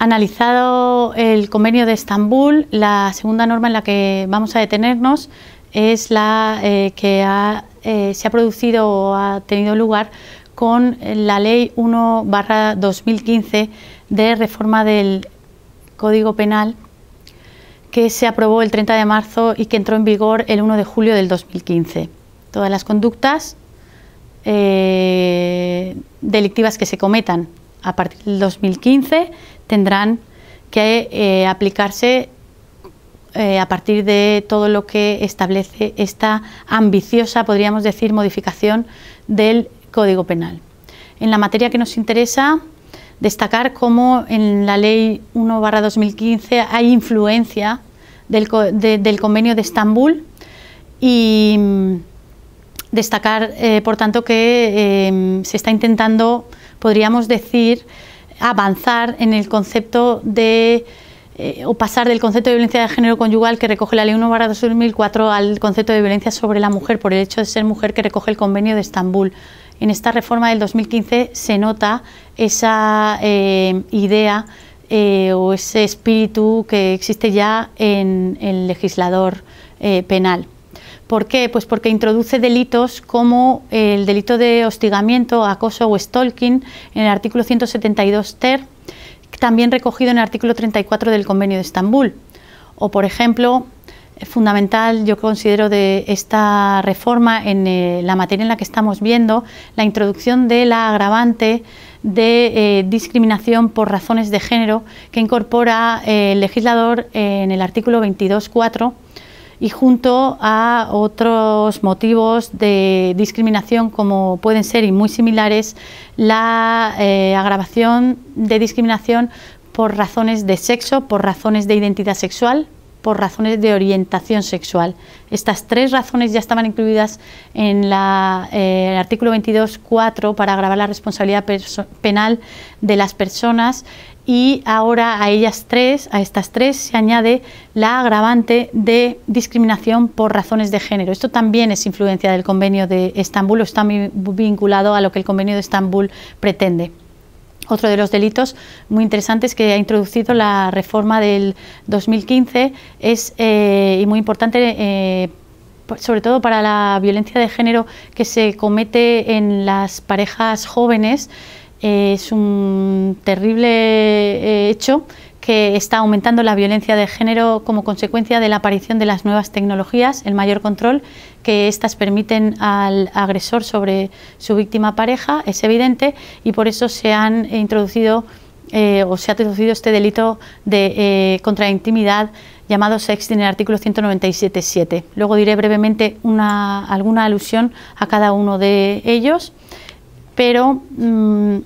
Analizado el convenio de Estambul, la segunda norma en la que vamos a detenernos es la eh, que eh, se ha producido o ha tenido lugar con la Ley 1-2015 de reforma del Código Penal que se aprobó el 30 de marzo y que entró en vigor el 1 de julio del 2015. Todas las conductas eh, delictivas que se cometan a partir del 2015 tendrán que eh, aplicarse eh, a partir de todo lo que establece esta ambiciosa, podríamos decir, modificación del Código Penal. En la materia que nos interesa, destacar cómo en la Ley 1-2015 hay influencia del, Convenio de Estambul y mm, destacar, eh, por tanto, que se está intentando, podríamos decir, avanzar en el concepto de eh, o pasar del concepto de violencia de género conyugal que recoge la Ley 1 2004 al concepto de violencia sobre la mujer por el hecho de ser mujer que recoge el Convenio de Estambul. En esta reforma del 2015 se nota esa eh, idea eh, o ese espíritu que existe ya en el legislador penal. ¿Por qué? Pues porque introduce delitos como el delito de hostigamiento, acoso o stalking en el artículo 172 ter, también recogido en el artículo 34 del Convenio de Estambul. O, por ejemplo, fundamental yo considero de esta reforma en eh, la materia en la que estamos viendo, la introducción de la agravante de eh, discriminación por razones de género que incorpora eh, el legislador en el artículo 22.4 y junto a otros motivos de discriminación como pueden ser y muy similares la eh, agravación de discriminación por razones de sexo, por razones de identidad sexual, por razones de orientación sexual. Estas tres razones ya estaban incluidas en eh, el artículo 22.4 para agravar la responsabilidad penal de las personas y ahora a ellas tres, a estas tres se añade la agravante de discriminación por razones de género. Esto también es influencia del convenio de Estambul o está vinculado a lo que el convenio de Estambul pretende. Otro de los delitos muy interesantes que ha introducido la reforma del 2015 es, eh, y muy importante, eh, sobre todo para la violencia de género que se comete en las parejas jóvenes, eh, es un terrible hecho que está aumentando la violencia de género como consecuencia de la aparición de las nuevas tecnologías, el mayor control que éstas permiten al agresor sobre su víctima pareja es evidente y por eso se han introducido eh, o se ha introducido este delito de eh, contra la intimidad llamado sexting en el artículo 197.7. Luego diré brevemente una, alguna alusión a cada uno de ellos, pero... Mm,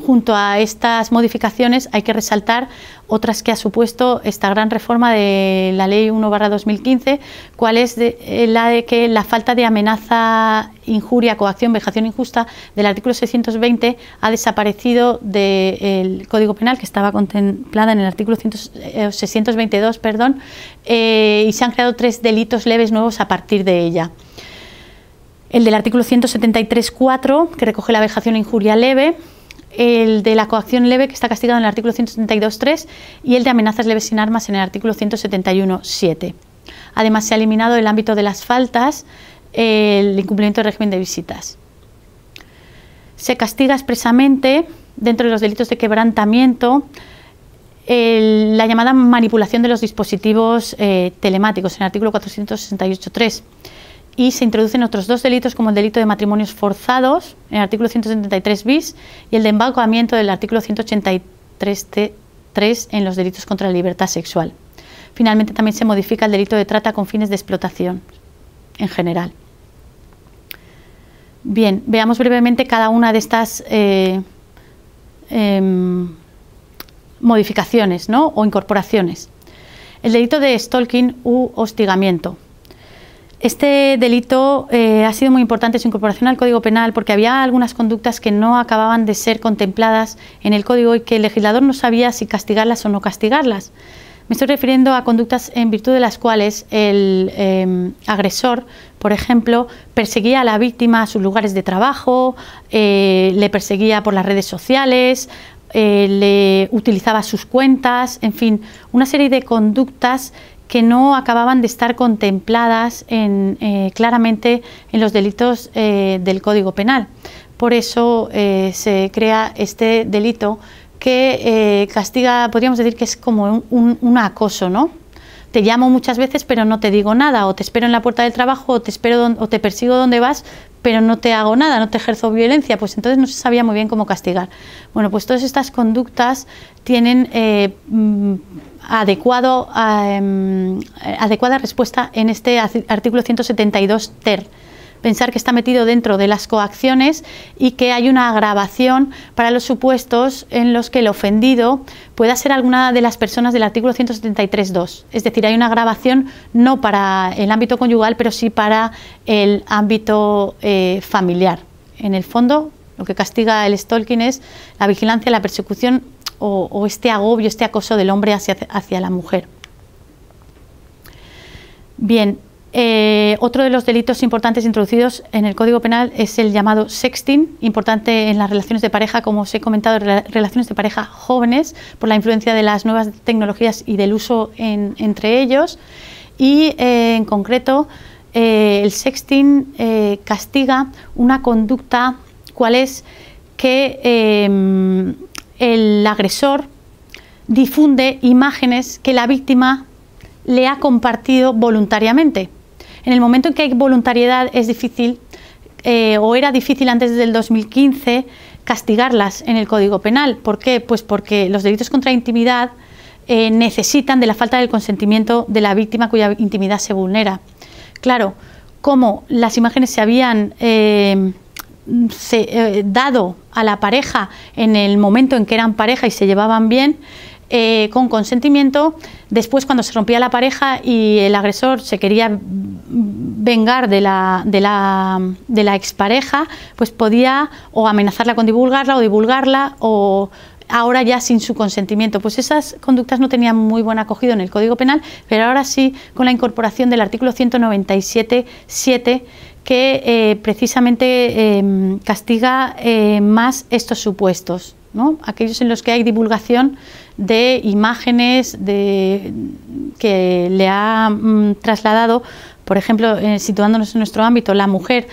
Junto a estas modificaciones hay que resaltar otras que ha supuesto esta gran reforma de la Ley 1-2015, cuál es eh, la de que la falta de amenaza, injuria, coacción, vejación injusta del artículo 620 ha desaparecido del Código Penal, que estaba contemplada en el artículo 622, eh, perdón, eh, y se han creado tres delitos leves nuevos a partir de ella el del artículo 173.4, que recoge la vejación e injuria leve, el de la coacción leve que está castigado en el artículo 172.3 y el de amenazas leves sin armas en el artículo 171.7. Además, se ha eliminado el ámbito de las faltas, el incumplimiento del régimen de visitas. Se castiga expresamente, dentro de los delitos de quebrantamiento, la llamada manipulación de los dispositivos eh, telemáticos en el artículo 468.3 y se introducen otros dos delitos como el delito de matrimonios forzados en el artículo 173 bis y el de embaucamiento del artículo 183 en los delitos contra la libertad sexual. Finalmente también se modifica el delito de trata con fines de explotación en general. Bien, veamos brevemente cada una de estas eh, em, modificaciones o incorporaciones. El delito de stalking u hostigamiento. Este delito eh, ha sido muy importante su incorporación al Código Penal porque había algunas conductas que no acababan de ser contempladas en el Código y que el legislador no sabía si castigarlas o no castigarlas. Me estoy refiriendo a conductas en virtud de las cuales el em, agresor, por ejemplo, perseguía a la víctima a sus lugares de trabajo, eh, le perseguía por las redes sociales, eh, le utilizaba sus cuentas, en fin, una serie de conductas que no acababan de estar contempladas en, eh, claramente en los delitos eh, del Código Penal. Por eso eh, se crea este delito que castiga, podríamos decir que es como un, acoso, ¿no? te llamo muchas veces pero no te digo nada, o te espero en la puerta del trabajo, o te espero o te persigo donde vas, pero no te hago nada, no te ejerzo violencia, pues entonces no se sabía muy bien cómo castigar. Bueno, pues todas estas conductas tienen mm, adecuado, em, adecuada respuesta en este artículo 172 ter pensar que está metido dentro de las coacciones y que hay una agravación para los supuestos en los que el ofendido pueda ser alguna de las personas del artículo 173.2. Es decir, hay una agravación no para el ámbito conyugal, pero sí para el ámbito eh, familiar. En el fondo, lo que castiga el stalking es la vigilancia, la persecución o, este agobio, este acoso del hombre hacia, la mujer. Bien, eh, otro de los delitos importantes introducidos en el Código Penal es el llamado sexting, importante en las relaciones de pareja, como os he comentado, relaciones de pareja jóvenes, por la influencia de las nuevas tecnologías y del uso entre ellos. Y eh, en concreto, eh, el sexting castiga una conducta, ¿cuál es que em, el agresor difunde imágenes que la víctima le ha compartido voluntariamente. En el momento en que hay voluntariedad es difícil, eh, o era difícil antes del 2015, castigarlas en el Código Penal. ¿Por qué? Pues porque los delitos contra intimidad eh, necesitan de la falta del consentimiento de la víctima cuya intimidad se vulnera. Claro, como las imágenes se habían... Eh, Mm, se, eh, dado a la pareja en el momento en que eran pareja y se llevaban bien, eh, con consentimiento. Después, cuando se rompía la pareja y el agresor se quería vengar de la, de la, de la expareja, pues podía o amenazarla con divulgarla o divulgarla o ahora ya sin su consentimiento. Pues esas conductas no tenían muy buen acogido en el Código Penal, pero ahora sí con la incorporación del artículo 197.7 que eh, precisamente em, castiga eh, más estos supuestos, aquellos en los que hay divulgación de imágenes de, que le ha mm, trasladado, por ejemplo, eh, situándonos en nuestro ámbito, la mujer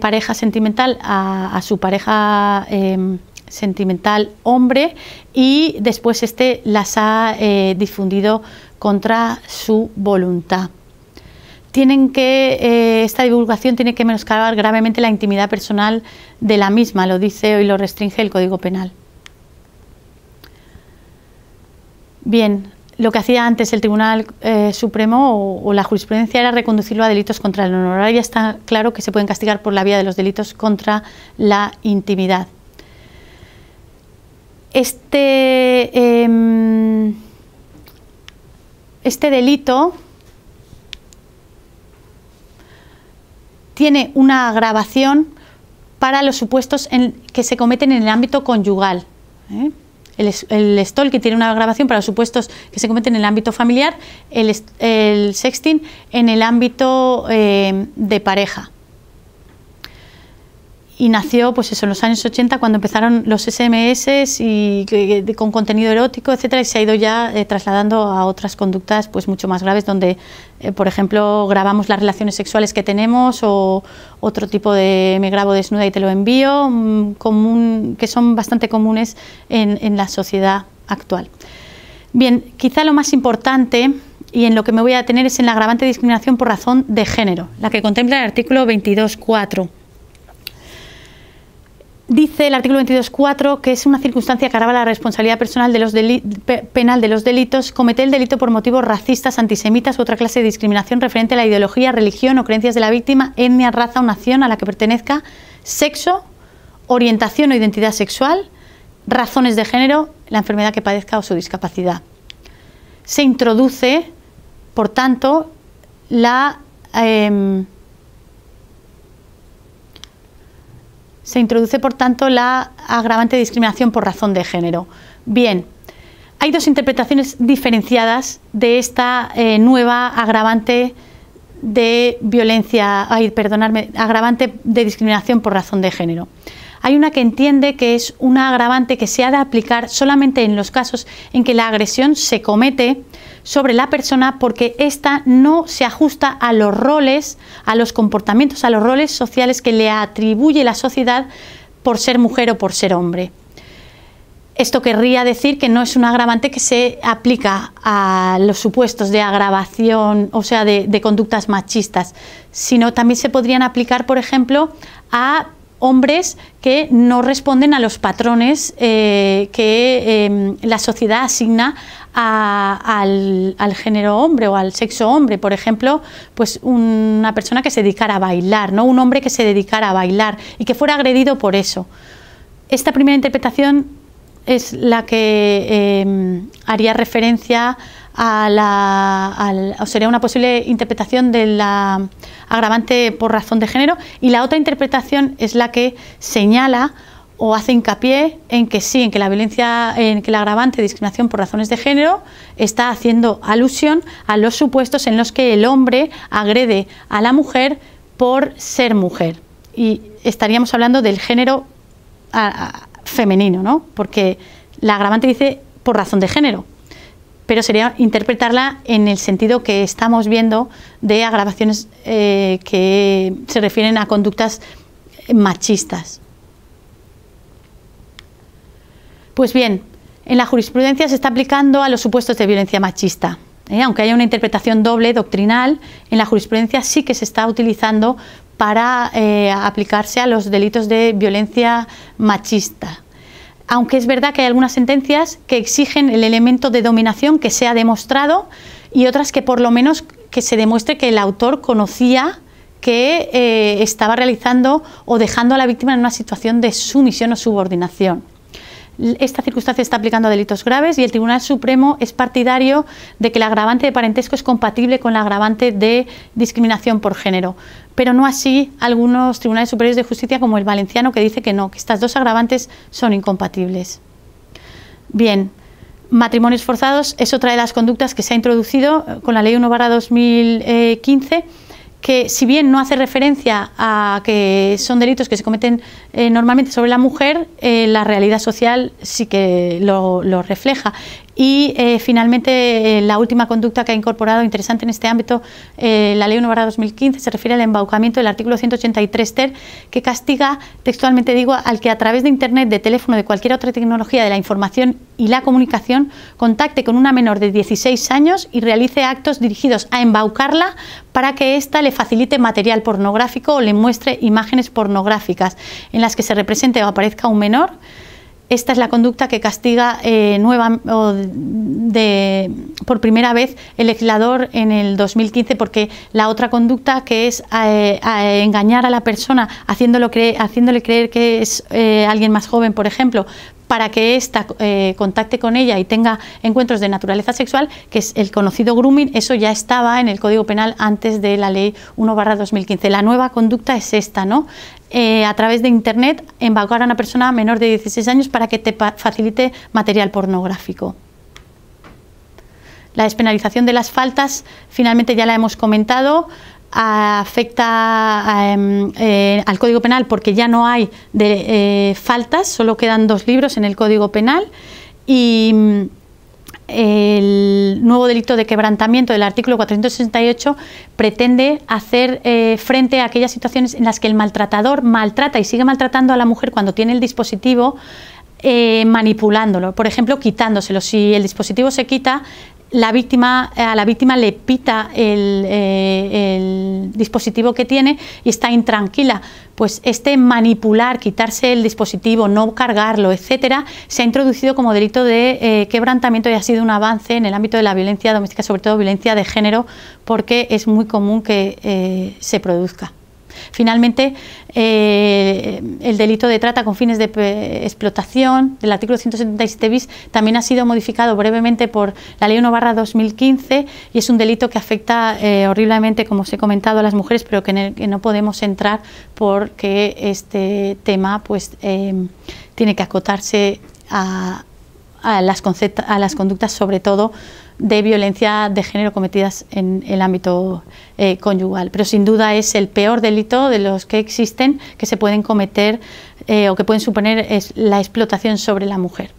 pareja sentimental a, a su pareja em, sentimental hombre y después este las ha difundido contra su voluntad tienen que, eh, esta divulgación tiene que menoscabar gravemente la intimidad personal de la misma, lo dice hoy, lo restringe el Código Penal. Bien, lo que hacía antes el Tribunal eh, Supremo o, la jurisprudencia era reconducirlo a delitos contra el honor. Ahora ya está claro que se pueden castigar por la vía de los delitos contra la intimidad. Este, em, este delito tiene una agravación para los supuestos en, que se cometen en el ámbito conyugal. ¿eh? El, el que tiene una agravación para los supuestos que se cometen en el ámbito familiar, el, sexting en el ámbito eh, de pareja y nació pues eso en los años 80 cuando empezaron los SMS y, con contenido erótico, etcétera, y se ha ido ya eh, trasladando a otras conductas pues mucho más graves donde eh, por ejemplo grabamos las relaciones sexuales que tenemos o otro tipo de me grabo desnuda y te lo envío, mm, común, que son bastante comunes en, la sociedad actual. Bien, quizá lo más importante y en lo que me voy a tener es en la agravante discriminación por razón de género, la que contempla el artículo 22.4 dice el artículo 22.4 que es una circunstancia que agrava la responsabilidad personal los penal de los delitos cometer el delito por motivos racistas, antisemitas u otra clase de discriminación referente a la ideología, religión o creencias de la víctima, etnia, raza o nación a la que pertenezca, sexo, orientación o identidad sexual, razones de género, la enfermedad que padezca o su discapacidad. Se introduce, por tanto, la... Em, Se introduce, por tanto, la agravante de discriminación por razón de género. Bien, hay dos interpretaciones diferenciadas de esta eh, nueva agravante de violencia, ay, agravante de discriminación por razón de género. Hay una que entiende que es una agravante que se ha de aplicar solamente en los casos en que la agresión se comete sobre la persona porque ésta no se ajusta a los roles, a los comportamientos, a los roles sociales que le atribuye la sociedad por ser mujer o por ser hombre. Esto querría decir que no es un agravante que se aplica a los supuestos de agravación, o sea, de, de, conductas machistas, sino también se podrían aplicar, por ejemplo, a hombres que no responden a los patrones eh, que em, la sociedad asigna al, género hombre o al sexo hombre. Por ejemplo, pues una persona que se dedicara a bailar, ¿no? un hombre que se dedicara a bailar y que fuera agredido por eso. Esta primera interpretación es la que em, haría referencia a la, sería una posible interpretación de la agravante por razón de género y la otra interpretación es la que señala o hace hincapié en que sí, en que la violencia, en que el agravante de discriminación por razones de género está haciendo alusión a los supuestos en los que el hombre agrede a la mujer por ser mujer. Y estaríamos hablando del género femenino, ¿no? Porque la agravante dice por razón de género, pero sería interpretarla en el sentido que estamos viendo de agravaciones eh, que se refieren a conductas machistas. Pues bien, en la jurisprudencia se está aplicando a los supuestos de violencia machista. ¿eh? Aunque haya una interpretación doble doctrinal, en la jurisprudencia sí que se está utilizando para eh, aplicarse a los delitos de violencia machista aunque es verdad que hay algunas sentencias que exigen el elemento de dominación que sea demostrado y otras que por lo menos que se demuestre que el autor conocía que eh, estaba realizando o dejando a la víctima en una situación de sumisión o subordinación esta circunstancia está aplicando a delitos graves y el Tribunal Supremo es partidario de que el agravante de parentesco es compatible con el agravante de discriminación por género. Pero no así algunos tribunales superiores de justicia como el valenciano que dice que no, que estas dos agravantes son incompatibles. Bien, matrimonios forzados es otra de las conductas que se ha introducido eh, con la Ley 1 2015 que si bien no hace referencia a que son delitos que se cometen eh, normalmente sobre la mujer, eh, la realidad social sí que lo refleja. Y eh, finalmente, eh, la última conducta que ha incorporado interesante en este ámbito eh, la Ley 1-2015 se refiere al embaucamiento del artículo 183 ter que castiga, textualmente digo, al que a través de Internet, de teléfono, de cualquier otra tecnología de la información y la comunicación contacte con una menor de 16 años y realice actos dirigidos a embaucarla para que ésta le facilite material pornográfico o le muestre imágenes pornográficas en las que se represente o aparezca un menor esta es la conducta que castiga eh, nueva, de, por primera vez el legislador en el 2015, porque la otra conducta que es eh, engañar a la persona haciéndole creer que es eh, alguien más joven, por ejemplo, para que ésta contacte con ella y tenga encuentros de naturaleza sexual, que es el conocido grooming, eso ya estaba en el Código Penal antes de la Ley 1 2015. La nueva conducta es esta, ¿no? Eh, a través de Internet embargar a una persona menor de 16 años para que te facilite material pornográfico. La despenalización de las faltas, finalmente ya la hemos comentado, afecta em, eh, al Código Penal porque ya no hay de, eh, faltas, solo quedan dos libros en el Código Penal y el nuevo delito de quebrantamiento del artículo 468 pretende hacer eh, frente a aquellas situaciones en las que el maltratador maltrata y sigue maltratando a la mujer cuando tiene el dispositivo eh, manipulándolo, por ejemplo, quitándoselo. Si el dispositivo se quita, la víctima, eh, a la víctima le pita eh, el, dispositivo que tiene y está intranquila. Pues este manipular, quitarse el dispositivo, no cargarlo, etcétera, se ha introducido como delito de eh, quebrantamiento y ha sido un avance en el ámbito de la violencia doméstica, sobre todo violencia de género, porque es muy común que se produzca. Finalmente, eh, el delito de trata con fines de eh, explotación del artículo 177 bis también ha sido modificado brevemente por la Ley 1 barra 2015 y es un delito que afecta eh, horriblemente, como os he comentado, a las mujeres, pero que, que no podemos entrar porque este tema pues, em, tiene que acotarse a, las a las conductas, sobre todo de violencia de género cometidas en el ámbito eh, conyugal. Pero sin duda es el peor delito de los que existen que se pueden cometer eh, o que pueden suponer es la explotación sobre la mujer.